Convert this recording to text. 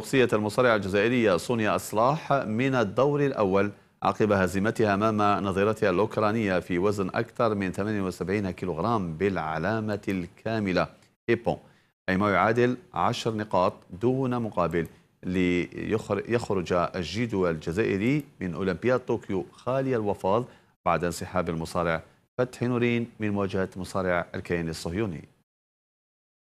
أقصية المصارعة الجزائرية سونيا أصلاح من الدور الأول عقب هزيمتها أمام نظيرتها الأوكرانية في وزن أكثر من 78 كيلوغرام بالعلامة الكاملة إيبون أي ما يعادل 10 نقاط دون مقابل ليخرج الجيدو الجزائري من أولمبياد طوكيو خالي الوفاض بعد انسحاب المصارع فتحي نورين من مواجهة مصارع الكيان الصهيوني